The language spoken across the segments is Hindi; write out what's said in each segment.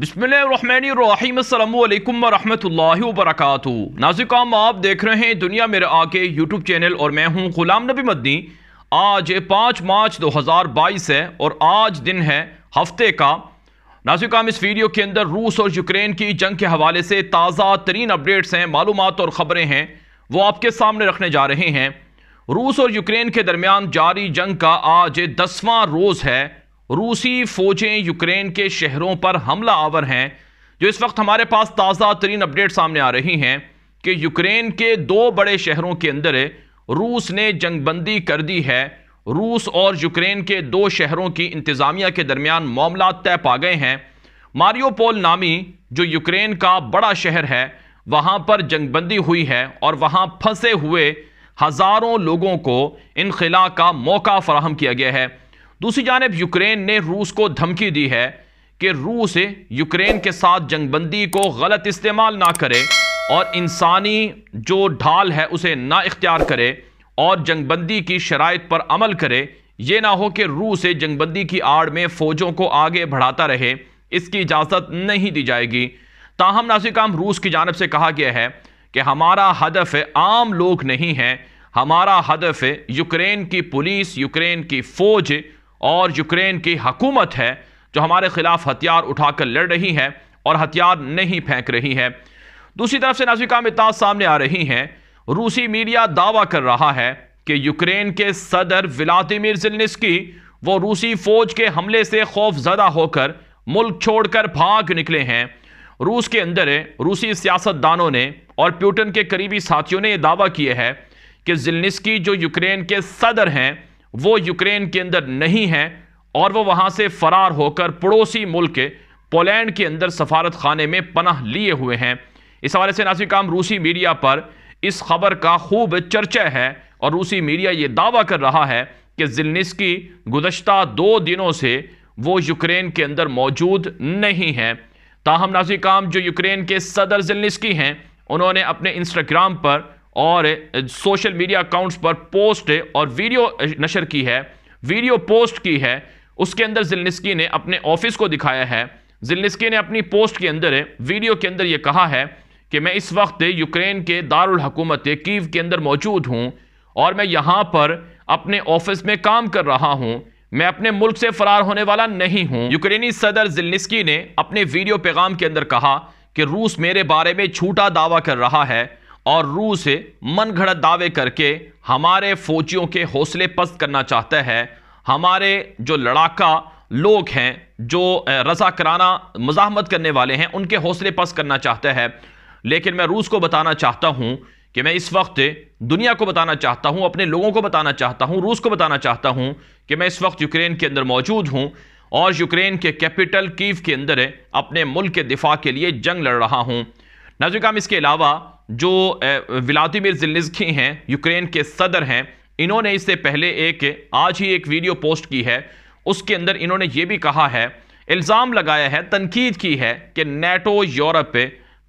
बिस्मिल्लाम वरहमतुल्लाहि वबरकातु नाजिकाम आप देख रहे हैं दुनिया मेरे आके यूट्यूब चैनल और मैं हूं गुलाम नबी मदनी आज पाँच मार्च 2022 है और आज दिन है हफ्ते का नाजिकाम इस वीडियो के अंदर रूस और यूक्रेन की जंग के हवाले से ताज़ा तरीन अपडेट्स हैं मालूम और ख़बरें हैं वो आपके सामने रखने जा रहे हैं रूस और यूक्रेन के दरमियान जारी जंग का आज दसवां रोज़ है रूसी फौजें यूक्रेन के शहरों पर हमला आवर हैं जो इस वक्त हमारे पास ताज़ा तरीन अपडेट सामने आ रही हैं कि यूक्रेन के दो बड़े शहरों के अंदर रूस ने जंगबंदी कर दी है रूस और यूक्रेन के दो शहरों की इंतज़ामिया के दरमियान मामला तय पा गए हैं मारियोपोल नामी जो यूक्रेन का बड़ा शहर है वहाँ पर जंगबंदी हुई है और वहाँ फंसे हुए हज़ारों लोगों को खिला का मौका फराहम किया गया है दूसरी जानब यूक्रेन ने रूस को धमकी दी है कि रूस यूक्रेन के साथ जंगबंदी को गलत इस्तेमाल ना करे और इंसानी जो ढाल है उसे ना इख्तियार करे और जंगबंदी की शराइ पर अमल करे ये ना हो कि रूस जंगबंदी की आड़ में फ़ौजों को आगे बढ़ाता रहे इसकी इजाज़त नहीं दी जाएगी ताहम नासिक काम रूस की जानब से कहा गया है कि हमारा हदफ आम लोग नहीं है हमारा हदफ यूक्रेन की पुलिस यूक्रेन की फ़ौज और यूक्रेन की हकूमत है जो हमारे खिलाफ हथियार उठाकर लड़ रही है और हथियार नहीं फेंक रही है दूसरी तरफ से नाजिका मिताज सामने आ रही हैं रूसी मीडिया दावा कर रहा है कि यूक्रेन के सदर व्लादिमिर जिलनिस्की वो रूसी फौज के हमले से खौफजदा होकर मुल्क छोड़कर भाग निकले हैं रूस के अंदर रूसी सियासतदानों ने और प्यूटन के करीबी साथियों ने यह दावा किया है कि जिलनिस्की जो यूक्रेन के सदर हैं वो यूक्रेन के अंदर नहीं है और वो वहाँ से फरार होकर पड़ोसी मुल्क के पोलैंड के अंदर सफारत खाने में पनाह लिए हुए हैं इस हवाले से नासिक काम रूसी मीडिया पर इस खबर का खूब चर्चा है और रूसी मीडिया ये दावा कर रहा है कि जिलनिस्की गुजशत दो दिनों से वो यूक्रेन के अंदर मौजूद नहीं है ताहम नाजिक काम जो यूक्रेन के सदर जिलनिस्की हैं उन्होंने अपने इंस्टाग्राम पर और सोशल मीडिया अकाउंट्स पर पोस्ट और वीडियो नशर की है वीडियो पोस्ट की है उसके अंदर जिलनिस्की ने अपने ऑफिस को दिखाया है जिलनिस्की ने अपनी पोस्ट के अंदर वीडियो के अंदर यह कहा है कि मैं इस वक्त यूक्रेन के दारुल हकूमत कीव के अंदर मौजूद हूँ और मैं यहाँ पर अपने ऑफिस में काम कर रहा हूँ मैं अपने मुल्क से फरार होने वाला नहीं हूँ यूक्रेनी सदर जिलनिस्की ने अपने वीडियो पैगाम के अंदर कहा कि रूस मेरे बारे में झूठा दावा कर रहा है और रू से मन घड़त दावे करके हमारे फौजियों के हौसले पस्त करना चाहता है हमारे जो लड़ाका लोग हैं जो रजा कराना मजामत करने वाले हैं उनके हौसले पस्त करना चाहता है लेकिन मैं रूस को बताना चाहता हूं कि मैं इस वक्त दुनिया को बताना चाहता हूं अपने लोगों को बताना चाहता हूं रूस को बताना चाहता हूं कि मैं इस वक्त यूक्रेन के अंदर मौजूद हूं और यूक्रेन के कैपिटल कीव के अंदर अपने मुल्क के दिफा के लिए जंग लड़ रहा हूं नाजुकाम इसके अलावा जो व्लादिमिर जिलनिस्की हैं यूक्रेन के सदर हैं इन्होंने इससे पहले एक आज ही एक वीडियो पोस्ट की है उसके अंदर इन्होंने ये भी कहा है इल्ज़ाम लगाया है तनकीद की है कि नेटो यूरोप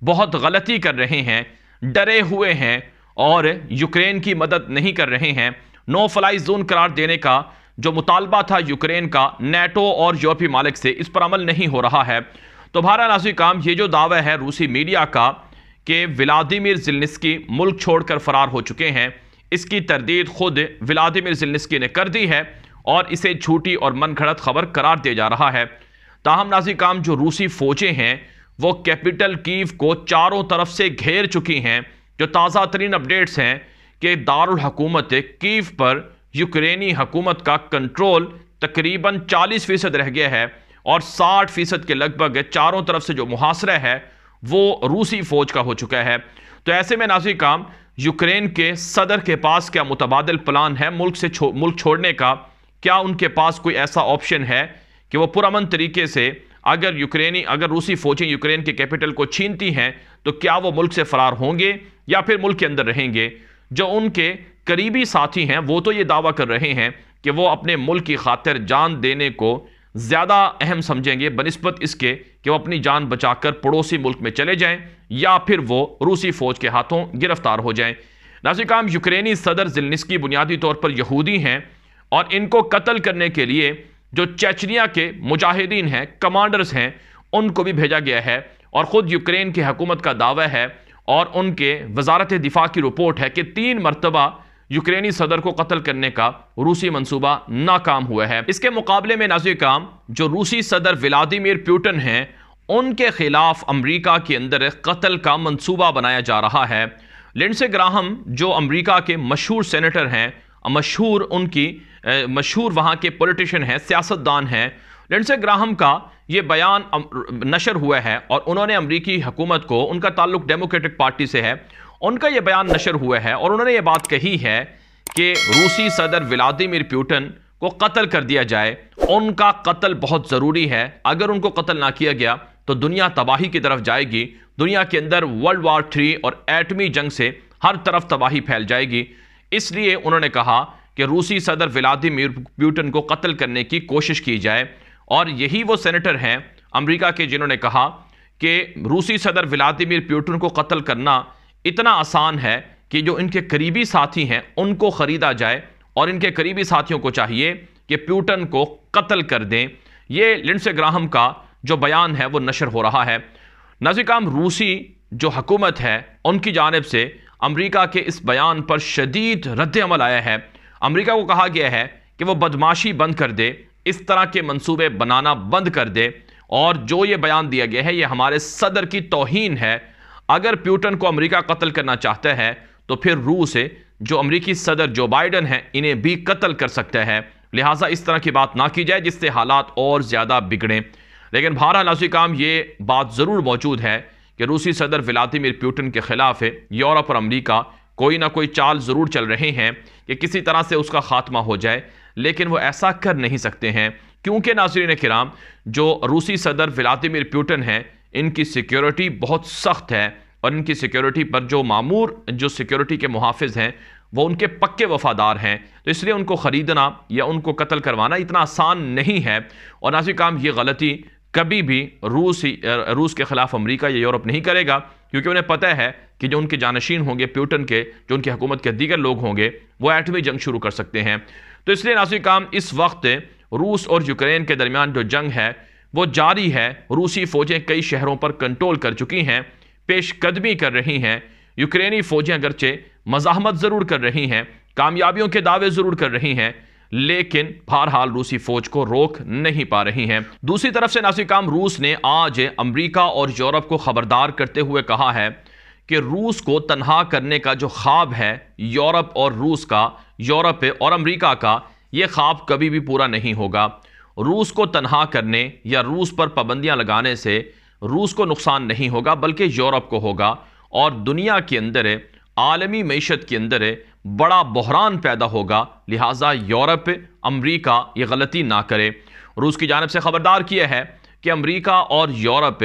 बहुत गलती कर रहे हैं डरे हुए हैं और यूक्रेन की मदद नहीं कर रहे हैं नो फ्लाई जोन करार देने का जो मुतालबा था यूक्रेन का नेटो और यूरोपीय मालिक से इस पर अमल नहीं हो रहा है तो भारत नासी काम ये जो दावा है रूसी मीडिया का कि व्लादिमिर जिलनिस्की मुल्क छोड़कर फरार हो चुके हैं इसकी तरदीद खुद व्लादिमिर जिलनिस्की ने कर दी है और इसे झूठी और मन घड़त खबर करार दिया जा रहा है ताहम नाजी काम जो रूसी फौजें हैं वो कैपिटल कीव को चारों तरफ से घेर चुकी हैं जो ताज़ा तरीन अपडेट्स हैं कि दारकूमत कीव पर यूक्रेनी हकूमत का कंट्रोल तकरीबन 40 फ़ीसद रह गया है और 60 फ़ीसद के लगभग चारों तरफ से जो मुहासरा है वो रूसी फौज का हो चुका है तो ऐसे में नाजी काम यूक्रेन के सदर के पास क्या मुतबादल प्लान है मुल्क से छो, मुल्क छोड़ने का क्या उनके पास कोई ऐसा ऑप्शन है कि वो पुरमन तरीके से अगर यूक्रेनी अगर रूसी फौजें यूक्रेन के कैपिटल को छीनती हैं तो क्या वो मुल्क से फरार होंगे या फिर मुल्क के अंदर रहेंगे जो उनके करीबी साथी हैं वो तो ये दावा कर रहे हैं कि वो अपने मुल्क की खातिर जान देने को ज़्यादा अहम समझेंगे बनस्बत इसके कि वह अपनी जान बचाकर पड़ोसी मुल्क में चले जाएं या फिर वो रूसी फौज के हाथों गिरफ्तार हो जाएं नाजिकाम यूक्रेनी सदर जिलनिस्की बुनियादी तौर पर यहूदी हैं और इनको कत्ल करने के लिए जो चैचनिया के मुजाहिदीन हैं कमांडर्स हैं उनको भी भेजा गया है और ख़ुद यूक्रेन की हकूमत का दावा है और उनके वजारत दिफा की रिपोर्ट है कि तीन मरतबा यूक्रेनी सदर को कत्ल करने का रूसी मंसूबा नाकाम हुआ है इसके मुकाबले में नाजी काम जो रूसी सदर व्लादिमिर प्यूटन हैं उनके खिलाफ अमरीका के अंदर कत्ल का मनसूबा बनाया जा रहा है लिंडसे ग्राहम जो अमरीका के मशहूर सेनेटर हैं मशहूर उनकी मशहूर वहाँ के पोलिटिशन हैं सियासतदान हैं लिंडसे ग्राहम का ये बयान नशर हुआ है और उन्होंने अमरीकी हुकूमत को उनका ताल्लुक डेमोक्रेटिक पार्टी से है उनका यह बयान नशर हुआ है और उन्होंने ये बात कही है कि रूसी सदर व्लादिमिर प्यूटन को कत्ल कर दिया जाए उनका कत्ल बहुत ज़रूरी है अगर उनको कत्ल ना किया गया तो दुनिया तबाही की तरफ जाएगी दुनिया के अंदर वर्ल्ड वार थ्री और एटमी जंग से हर तरफ तबाही फैल जाएगी इसलिए उन्होंने कहा कि रूसी सदर व्लादिमिर प्यूटन को कत्ल करने की कोशिश की जाए और यही वो सेनेटर हैं अमरीका के जिन्होंने कहा कि रूसी सदर व्लादिमिर प्यूटन को कत्ल करना इतना आसान है कि जो इनके करीबी साथी हैं उनको ख़रीदा जाए और इनके करीबी साथियों को चाहिए कि प्यूटन को कत्ल कर दें ये लिंडसे ग्राहम का जो बयान है वो नशर हो रहा है नजिकाम रूसी जो हकूमत है उनकी जानब से अमरीका के इस बयान पर शदीद रद्दमल आया है अमरीका को कहा गया है कि वह बदमाशी बंद कर दे इस तरह के मनसूबे बनाना बंद कर दे और जो ये बयान दिया गया है ये हमारे सदर की तोहन है अगर प्यूटन को अमेरिका कत्ल करना चाहता है तो फिर रूस है जो अमरीकी सदर जो बाइडन है इन्हें भी कत्ल कर सकता है लिहाजा इस तरह की बात ना की जाए जिससे हालात और ज़्यादा बिगड़ें लेकिन बहरहाल अजी काम ये बात ज़रूर मौजूद है कि रूसी सदर व्लादिमिर प्यूटन के ख़िलाफ़ है यूरोप और अमरीका कोई ना कोई चाल ज़रूर चल रहे हैं कि किसी तरह से उसका ख़ात्मा हो जाए लेकिन वो ऐसा कर नहीं सकते हैं क्योंकि नाजरीन कराम जो रूसी सदर व्लादिमिर प्यूटन है इनकी सिक्योरिटी बहुत सख्त है और इनकी सिक्योरिटी पर जो मामूर जो सिक्योरिटी के मुहाफ़ हैं वो उनके पक्के वफादार हैं तो इसलिए उनको ख़रीदना या उनको कत्ल करवाना इतना आसान नहीं है और नाजी काम ये गलती कभी भी रूस ही रूस के ख़िलाफ़ अमरीका या यूरोप नहीं करेगा क्योंकि उन्हें पता है कि जो उनके जानशीन होंगे प्यूटन के जो उनकी हुकूमत के दीगर लोग होंगे वो एटमी जंग शुरू कर सकते हैं तो इसलिए नाजी काम इस वक्त रूस और यूक्रेन के दरमियान जो जंग है वो जारी है रूसी फौजें कई शहरों पर कंट्रोल कर चुकी हैं पेशकदमी कर रही हैं यूक्रेनी फौजें अगरचे मजाहमत ज़रूर कर रही हैं कामयाबियों के दावे ज़रूर कर रही हैं लेकिन बहरहाल रूसी फौज को रोक नहीं पा रही हैं दूसरी तरफ से नासिकाम रूस ने आज अमरीका और यूरोप को खबरदार करते हुए कहा है कि रूस को तनहा करने का जो ख्वाब है यूरोप और रूस का यूरोप और अमरीका का ये ख्वाब कभी भी पूरा नहीं होगा रूस को तनहा करने या रूस पर पाबंदियां लगाने से रूस को नुकसान नहीं होगा बल्कि यूरोप को होगा और दुनिया के अंदर आलमी मीशत के अंदर बड़ा बहरान पैदा होगा लिहाजा यूरोप अमरीका ये गलती ना करे रूस की जानब से ख़बरदार किया है कि अमरीका और यूरोप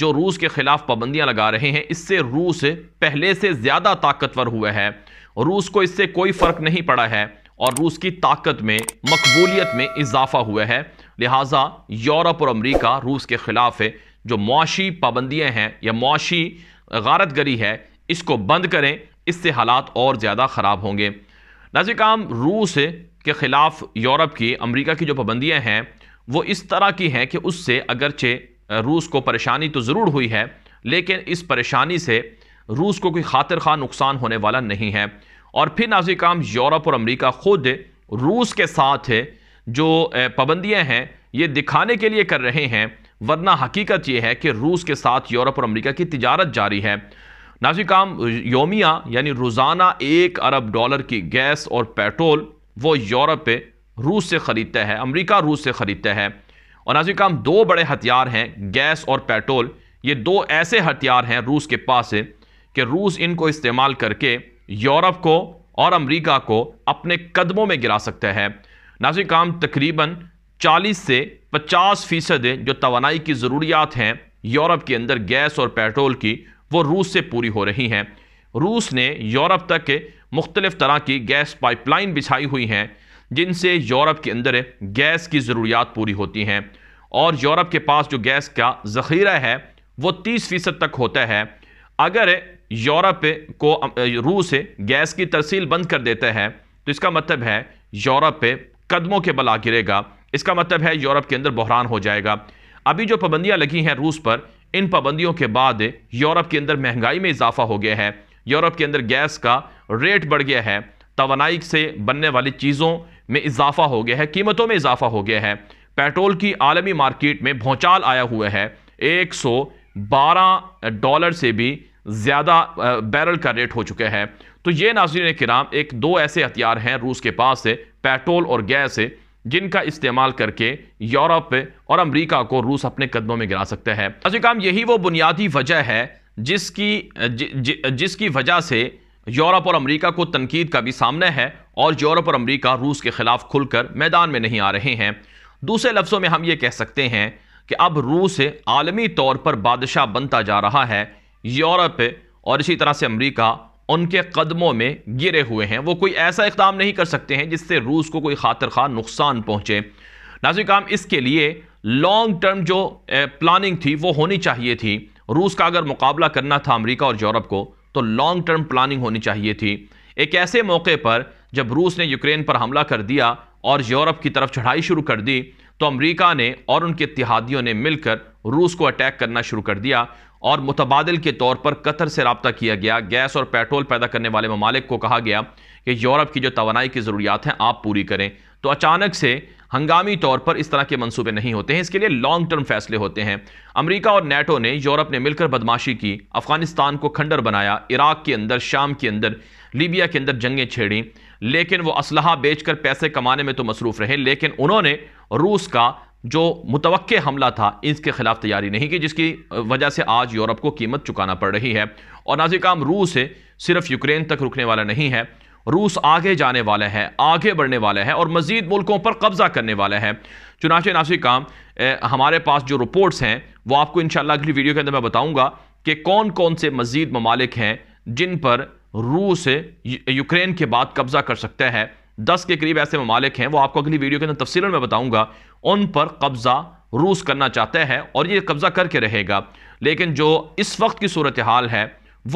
जो रूस के ख़िलाफ़ पाबंदियाँ लगा रहे हैं इससे रूस पहले से ज़्यादा ताकतवर हुआ है रूस को इससे कोई फ़र्क नहीं पड़ा है और रूस की ताकत में मकबूलियत में इजाफा हुआ है लिहाजा यूरोप और अमरीका रूस के ख़िलाफ़ है जो मुआशी पाबंदियाँ हैं या मुआशी गारत गरी है इसको बंद करें इससे हालात और ज़्यादा ख़राब होंगे नाजिक काम रूस के ख़िलाफ़ यूरोप की अमरीका की जो पाबंदियाँ हैं वो इस तरह की हैं कि उससे अगरचे रूस को परेशानी तो ज़रूर हुई है लेकिन इस परेशानी से रूस को कोई खातिर खा नुकसान होने वाला नहीं है और फिर नाजी काम यूरोप और अमरीका खुद रूस के साथ है जो पाबंदियाँ हैं ये दिखाने के लिए कर रहे हैं वरना हकीकत यह है कि रूस के साथ यूरोप और अमरीका की तजारत जारी है नाजी काम योमिया यानी रोज़ाना एक अरब डॉलर की गैस और पेट्रोल वो यूरोप पे रूस से ख़रीदता है अमरीका रूस से ख़रीदता है और नाजी काम दो बड़े हथियार हैं गैस और पेट्रोल ये दो ऐसे हथियार हैं रूस के पास है कि रूस इनको इस्तेमाल करके यूरोप को और अमेरिका को अपने कदमों में गिरा सकता है नाजिक काम तकरीबन 40 से 50 फीसद जो तोानाई की ज़रूरियात हैं यूरोप के अंदर गैस और पेट्रोल की वो रूस से पूरी हो रही हैं रूस ने यूरोप तक मुख्तलिफ तरह की गैस पाइपलाइन बिछाई हुई हैं जिनसे यूरोप के अंदर गैस की ज़रूरियात पूरी होती हैं और यूरोप के पास जो गैस का ज़ख़ीरा है वो तीस फ़ीसद तक होता है अगर यूरोप को रूस गैस की तरसील बंद कर देता है तो इसका मतलब है यूरोप कदमों के बला गिरेगा इसका मतलब है यूरोप के अंदर बहरान हो जाएगा अभी जो पाबंदियां लगी हैं रूस पर इन पाबंदियों के बाद यूरोप के अंदर महंगाई में इजाफा हो गया है यूरोप के अंदर गैस का रेट बढ़ गया है तोनाई से बनने वाली चीज़ों में इजाफा हो गया है कीमतों में इजाफा हो गया है पेट्रोल की आलमी मार्केट में भौचाल आया हुआ है एक डॉलर से भी ज़्यादा बैरल का रेट हो चुका है तो ये नाजरन कराम एक दो ऐसे हथियार हैं रूस के पास से पेट्रोल और गैस से जिनका इस्तेमाल करके यूरोप और अमेरिका को रूस अपने कदमों में गिरा सकता है नाजिक काम यही वो बुनियादी वजह है जिसकी ज, ज, जिसकी वजह से यूरोप और अमेरिका को तनकीद का भी सामना है और यूरोप और अमेरिका रूस के खिलाफ खुलकर मैदान में नहीं आ रहे हैं दूसरे लफ्ज़ों में हम ये कह सकते हैं कि अब रूस आलमी तौर पर बादशाह बनता जा रहा है यूरोप और इसी तरह से अमरीका उनके कदमों में गिरे हुए हैं वो कोई ऐसा इकदाम नहीं कर सकते हैं जिससे रूस को कोई खातर खा नुकसान पहुँचे नाजिक काम इसके लिए लॉन्ग टर्म जो प्लानिंग थी वो होनी चाहिए थी रूस का अगर मुकाबला करना था अमेरिका और यूरोप को तो लॉन्ग टर्म प्लानिंग होनी चाहिए थी एक ऐसे मौके पर जब रूस ने यूक्रेन पर हमला कर दिया और यूरोप की तरफ चढ़ाई शुरू कर दी तो अमेरिका ने और उनके इतिहादियों ने मिलकर रूस को अटैक करना शुरू कर दिया और मुतबादल के तौर पर कतर से रबता किया गया गैस और पेट्रोल पैदा करने वाले ममालिक को कहा गया कि यूरोप की जो तोानाई की ज़रूरियात हैं आप पूरी करें तो अचानक से हंगामी तौर पर इस तरह के मंसूबे नहीं होते हैं इसके लिए लॉन्ग टर्म फैसले होते हैं अमेरिका और नेटो ने यूरोप ने मिलकर बदमाशी की अफगानिस्तान को खंडर बनाया इराक के अंदर शाम के अंदर लीबिया के अंदर जंगें छेड़ी लेकिन वो बेच बेचकर पैसे कमाने में तो मसरूफ़ रहे लेकिन उन्होंने रूस का जो मुतव हमला था इसके ख़िलाफ़ तैयारी नहीं की जिसकी वजह से आज यूरोप को कीमत चुकाना पड़ रही है और नाजिक काम रूस है सिर्फ यूक्रेन तक रुकने वाला नहीं है रूस आगे जाने वाला है आगे बढ़ने वाला है और मज़ीद मुल्कों पर कब्ज़ा करने वाला है चुनाचे नासिक काम हमारे पास जो रिपोर्ट्स हैं वो आपको इन अगली वीडियो के अंदर मैं बताऊँगा कि कौन कौन से मज़ीद ममालिक हैं जिन पर रूस यूक्रेन के बाद कब्ज़ा कर सकता है दस के करीब ऐसे ममालिक हैं वो आपको अगली वीडियो के अंदर तफसील में बताऊंगा उन पर कब्ज़ा रूस करना चाहता है और ये कब्ज़ा करके रहेगा लेकिन जो इस वक्त की सूरत हाल है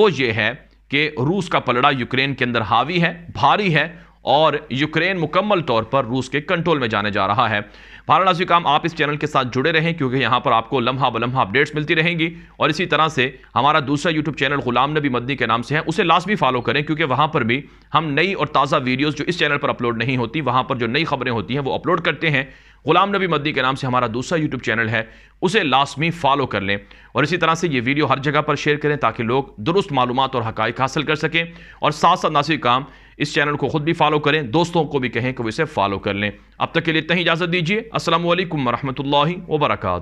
वो ये है कि रूस का पलड़ा यूक्रेन के अंदर हावी है भारी है और यूक्रेन मुकम्मल तौर पर रूस के कंट्रोल में जाने जा रहा है वाराणसी काम आप इस चैनल के साथ जुड़े रहें क्योंकि यहाँ पर आपको लम्हा बलम्हा अपडेट्स मिलती रहेंगी और इसी तरह से हमारा दूसरा यूट्यूब चैनल गुलाम नबी मदनी के नाम से है उसे लाजमी फॉलो करें क्योंकि वहाँ पर भी हम नई और ताज़ा वीडियोज़ जो इस चैनल पर अपलोड नहीं होती वहाँ पर जो नई खबरें होती हैं वो अपलोड करते हैं गुलाम नबी मद्दी के नाम से हमारा दूसरा यूट्यूब चैनल है उसे लाजमी फॉलो कर लें और इसी तरह से ये वीडियो हर जगह पर शेयर करें ताकि लोग दुरुस्त मालूम और हक़ हासिल कर सकें और साथ साथ नासी काम इस चैनल को खुद भी फॉलो करें दोस्तों को भी कहें कि वो इसे फॉलो कर लें अब तक के लिए इतना ही इजाज़त दीजिए असल वरहमल वर्का